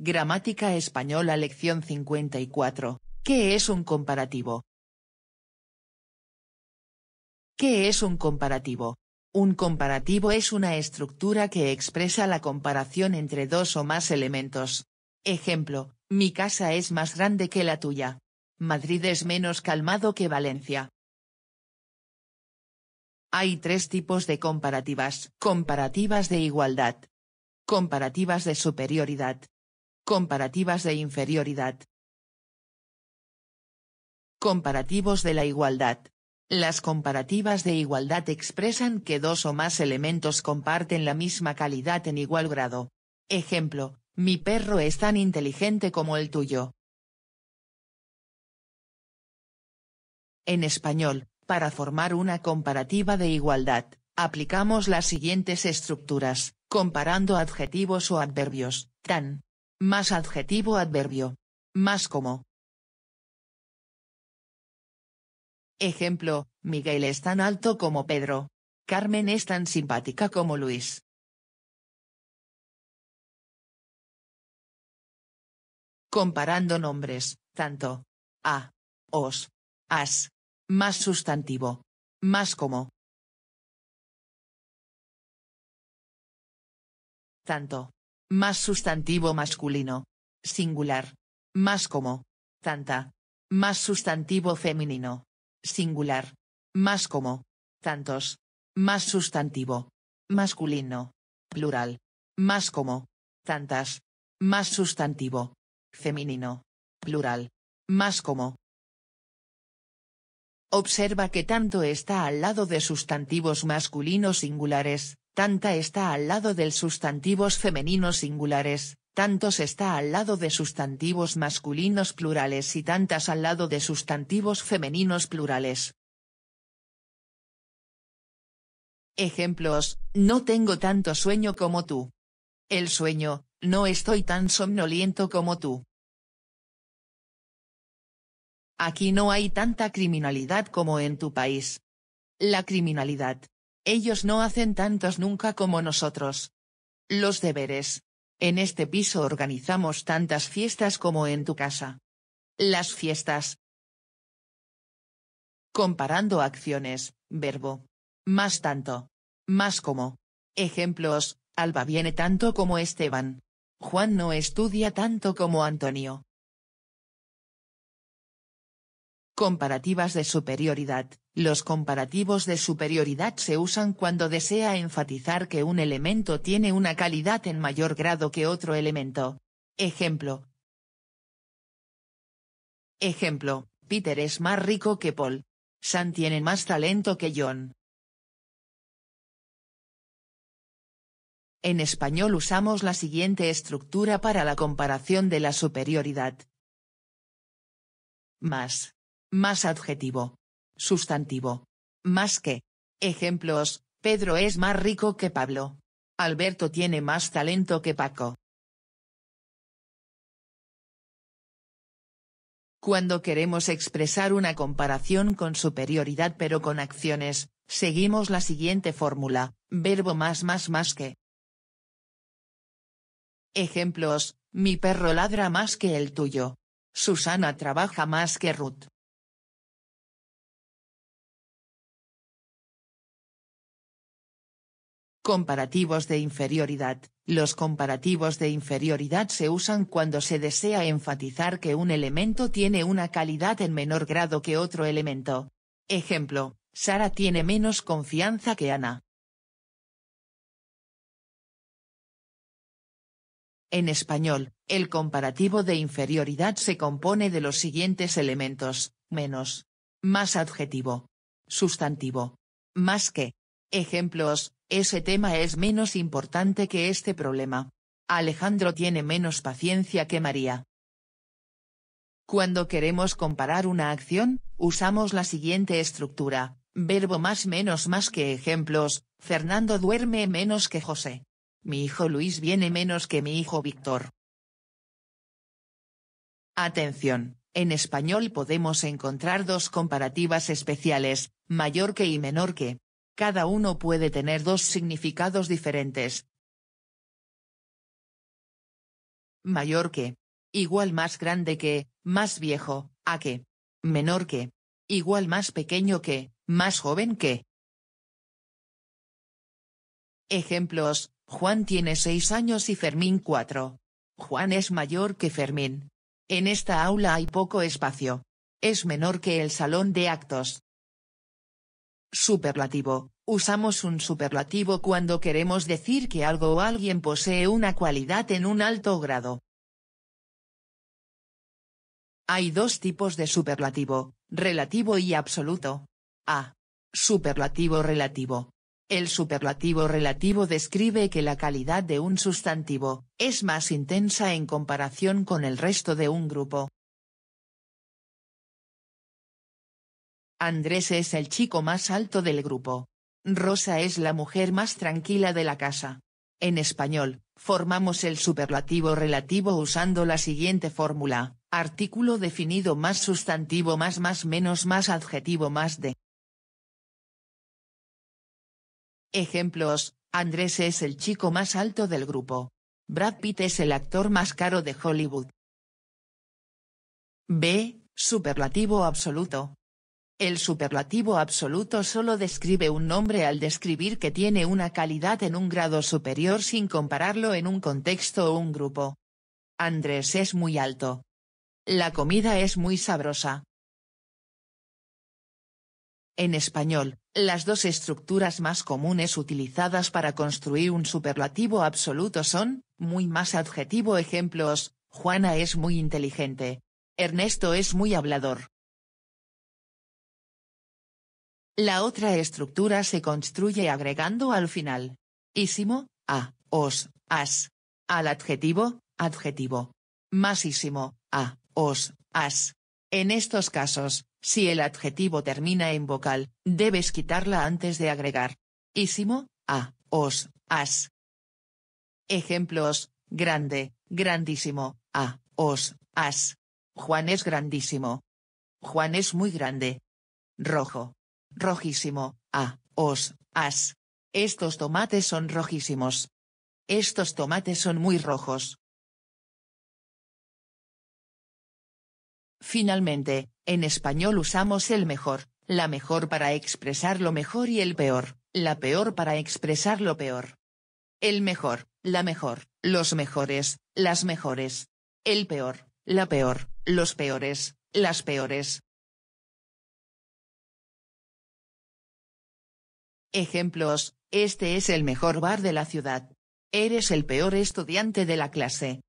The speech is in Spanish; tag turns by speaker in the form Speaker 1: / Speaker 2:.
Speaker 1: Gramática española lección 54. ¿Qué es un comparativo? ¿Qué es un comparativo? Un comparativo es una estructura que expresa la comparación entre dos o más elementos. Ejemplo, mi casa es más grande que la tuya. Madrid es menos calmado que Valencia. Hay tres tipos de comparativas. Comparativas de igualdad. Comparativas de superioridad Comparativas de inferioridad. Comparativos de la igualdad. Las comparativas de igualdad expresan que dos o más elementos comparten la misma calidad en igual grado. Ejemplo, mi perro es tan inteligente como el tuyo. En español, para formar una comparativa de igualdad, aplicamos las siguientes estructuras, comparando adjetivos o adverbios, tan, más adjetivo adverbio. Más como. Ejemplo, Miguel es tan alto como Pedro. Carmen es tan
Speaker 2: simpática como Luis. Comparando nombres, tanto. A. Os. As. Más sustantivo. Más como.
Speaker 1: Tanto. Más sustantivo masculino. Singular. Más como. Tanta. Más sustantivo femenino. Singular. Más como. Tantos. Más sustantivo. Masculino. Plural. Más como. Tantas. Más sustantivo. Femenino. Plural. Más como. Observa que tanto está al lado de sustantivos masculinos singulares, tanta está al lado del sustantivos femeninos singulares, tantos está al lado de sustantivos masculinos plurales y tantas al lado de sustantivos femeninos plurales. Ejemplos, no tengo tanto sueño como tú. El sueño, no estoy tan somnoliento como tú. Aquí no hay tanta criminalidad como en tu país. La criminalidad, ellos no hacen tantos nunca como nosotros. Los deberes. En este piso organizamos tantas fiestas como en tu casa. Las fiestas. Comparando acciones, verbo. Más tanto. Más como. Ejemplos, Alba viene tanto como Esteban. Juan no estudia tanto como Antonio. Comparativas de superioridad. Los comparativos de superioridad se usan cuando desea enfatizar que un elemento tiene una calidad en mayor grado que otro elemento. Ejemplo. Ejemplo, Peter es más rico que Paul. Sam tiene más talento que John. En español usamos la siguiente estructura para la comparación de la superioridad. Más. Más adjetivo. Sustantivo. Más que. Ejemplos, Pedro es más rico que Pablo. Alberto tiene más talento que Paco. Cuando queremos expresar una comparación con superioridad pero con acciones, seguimos la siguiente fórmula, verbo más más más que. Ejemplos, mi perro ladra más que el tuyo. Susana trabaja más que Ruth. Comparativos de inferioridad. Los comparativos de inferioridad se usan cuando se desea enfatizar que un elemento tiene una calidad en menor grado que otro elemento. Ejemplo, Sara tiene menos confianza que Ana. En español, el comparativo de inferioridad se compone de los siguientes elementos, menos, más adjetivo, sustantivo, más que, Ejemplos, ese tema es menos importante que este problema. Alejandro tiene menos paciencia que María. Cuando queremos comparar una acción, usamos la siguiente estructura, verbo más menos más que ejemplos, Fernando duerme menos que José. Mi hijo Luis viene menos que mi hijo Víctor. Atención, en español podemos encontrar dos comparativas especiales, mayor que y menor que cada uno puede tener dos significados diferentes. Mayor que. Igual más grande que, más viejo, a que. Menor que. Igual más pequeño que, más joven que. Ejemplos, Juan tiene seis años y Fermín cuatro. Juan es mayor que Fermín. En esta aula hay poco espacio. Es menor que el salón de actos. Superlativo. Usamos un superlativo cuando queremos decir que algo o alguien posee una cualidad en un alto grado. Hay dos tipos de superlativo, relativo y absoluto. A. Superlativo relativo. El superlativo relativo describe que la calidad de un sustantivo, es más intensa en comparación con el resto de un grupo. Andrés es el chico más alto del grupo. Rosa es la mujer más tranquila de la casa. En español, formamos el superlativo relativo usando la siguiente fórmula, artículo definido más sustantivo más más menos más adjetivo más de. Ejemplos, Andrés es el chico más alto del grupo. Brad Pitt es el actor más caro de Hollywood. B. Superlativo absoluto. El superlativo absoluto solo describe un nombre al describir que tiene una calidad en un grado superior sin compararlo en un contexto o un grupo. Andrés es muy alto. La comida es muy sabrosa. En español, las dos estructuras más comunes utilizadas para construir un superlativo absoluto son, muy más adjetivo ejemplos, Juana es muy inteligente. Ernesto es muy hablador. La otra estructura se construye agregando al final. Ísimo, a, os, as. Al adjetivo, adjetivo. Másísimo, a, os, as. En estos casos, si el adjetivo termina en vocal, debes quitarla antes de agregar. Ísimo, a, os, as. Ejemplos, grande, grandísimo, a, os, as. Juan es grandísimo. Juan es muy grande. Rojo. Rojísimo, a, os, as. Estos tomates son rojísimos. Estos tomates son muy rojos. Finalmente, en español usamos el mejor, la mejor para expresar lo mejor y el peor, la peor para expresar lo peor. El mejor, la mejor, los mejores, las mejores. El peor, la peor, los peores, las peores.
Speaker 2: Ejemplos, este es el
Speaker 1: mejor bar de la ciudad. Eres el peor estudiante de la clase.